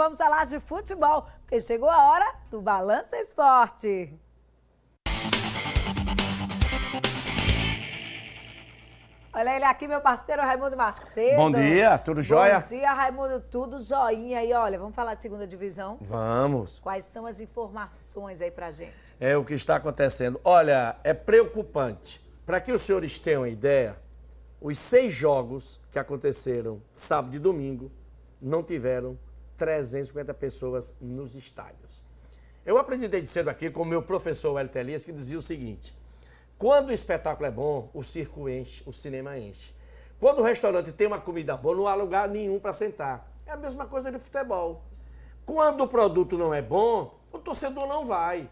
Vamos falar de futebol, porque chegou a hora do Balança Esporte. Olha ele aqui, meu parceiro Raimundo Macedo. Bom dia, tudo jóia? Bom dia, Raimundo, tudo joinha. E olha, vamos falar de segunda divisão? Vamos. Quais são as informações aí pra gente? É o que está acontecendo. Olha, é preocupante. Para que os senhores tenham ideia, os seis jogos que aconteceram sábado e domingo não tiveram 350 pessoas nos estádios. Eu aprendi desde cedo aqui com o meu professor Hélio Elias, que dizia o seguinte: quando o espetáculo é bom, o circo enche, o cinema enche. Quando o restaurante tem uma comida boa, não há lugar nenhum para sentar. É a mesma coisa de futebol. Quando o produto não é bom, o torcedor não vai.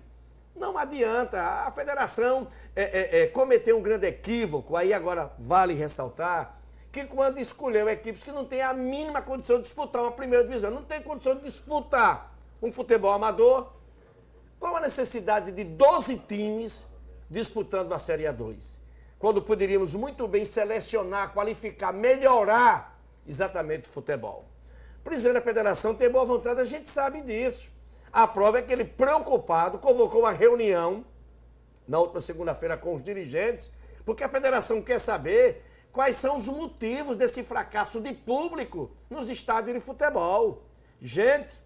Não adianta. A federação é, é, é, cometeu um grande equívoco. Aí agora vale ressaltar que quando escolheu equipes que não têm a mínima condição de disputar uma primeira divisão, não tem condição de disputar um futebol amador, qual a necessidade de 12 times disputando a Série A2? Quando poderíamos muito bem selecionar, qualificar, melhorar exatamente o futebol. O presidente da federação tem boa vontade, a gente sabe disso. A prova é que ele, preocupado, convocou uma reunião na última segunda-feira com os dirigentes, porque a federação quer saber quais são os motivos desse fracasso de público nos estádios de futebol. Gente,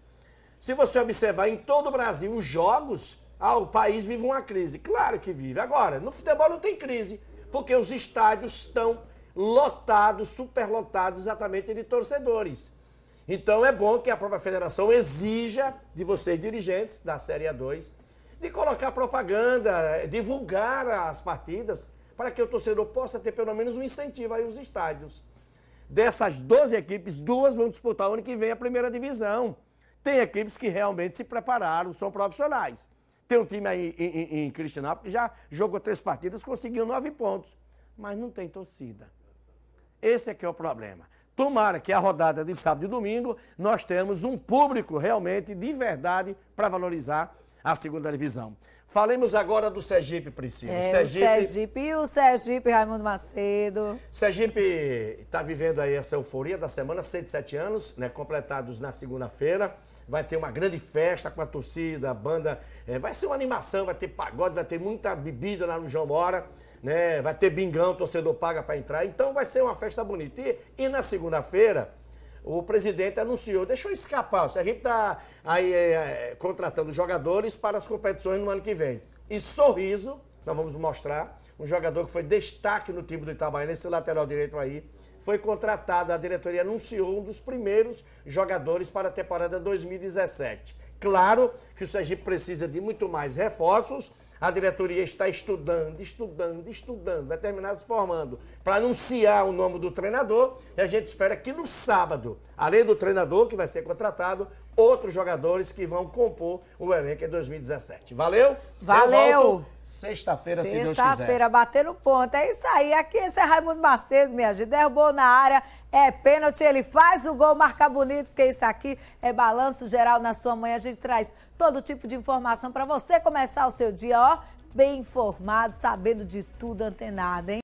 se você observar em todo o Brasil os jogos, ah, o país vive uma crise. Claro que vive. Agora, no futebol não tem crise, porque os estádios estão lotados, superlotados exatamente de torcedores. Então é bom que a própria federação exija de vocês, dirigentes da Série A2, de colocar propaganda, divulgar as partidas, para que o torcedor possa ter pelo menos um incentivo aí aos estádios. Dessas 12 equipes, duas vão disputar o ano que vem a primeira divisão. Tem equipes que realmente se prepararam, são profissionais. Tem um time aí em, em, em que já jogou três partidas, conseguiu nove pontos, mas não tem torcida. Esse é que é o problema. Tomara que a rodada de sábado e domingo nós temos um público realmente de verdade para valorizar à segunda divisão. Falemos agora do Sergipe, Priscila. É, Sergipe... O Sergipe e o Sergipe Raimundo Macedo. Sergipe está vivendo aí essa euforia da semana, 107 anos, né, completados na segunda-feira. Vai ter uma grande festa com a torcida, a banda. É, vai ser uma animação, vai ter pagode, vai ter muita bebida lá no João Mora. Né? Vai ter bingão, torcedor paga para entrar. Então vai ser uma festa bonita. e, e na segunda-feira o presidente anunciou, deixou escapar, a gente está aí é, é, contratando jogadores para as competições no ano que vem. E Sorriso, nós vamos mostrar, um jogador que foi destaque no time do Itabaiana, esse lateral direito aí, foi contratado, a diretoria anunciou um dos primeiros jogadores para a temporada 2017. Claro que o Sergipe precisa de muito mais reforços. A diretoria está estudando, estudando, estudando, vai terminar se formando para anunciar o nome do treinador. E a gente espera que no sábado, além do treinador que vai ser contratado, outros jogadores que vão compor o elenco em 2017. Valeu? Valeu! Sexta-feira, Sexta se Deus quiser. Sexta-feira, batendo no ponto. É isso aí. Aqui esse é Raimundo Macedo, minha gente. Derrubou na área, é pênalti, ele faz o gol, marca bonito, porque isso aqui é balanço geral na sua manhã. A gente traz todo tipo de informação para você começar o seu dia, ó, bem informado, sabendo de tudo antenado, hein?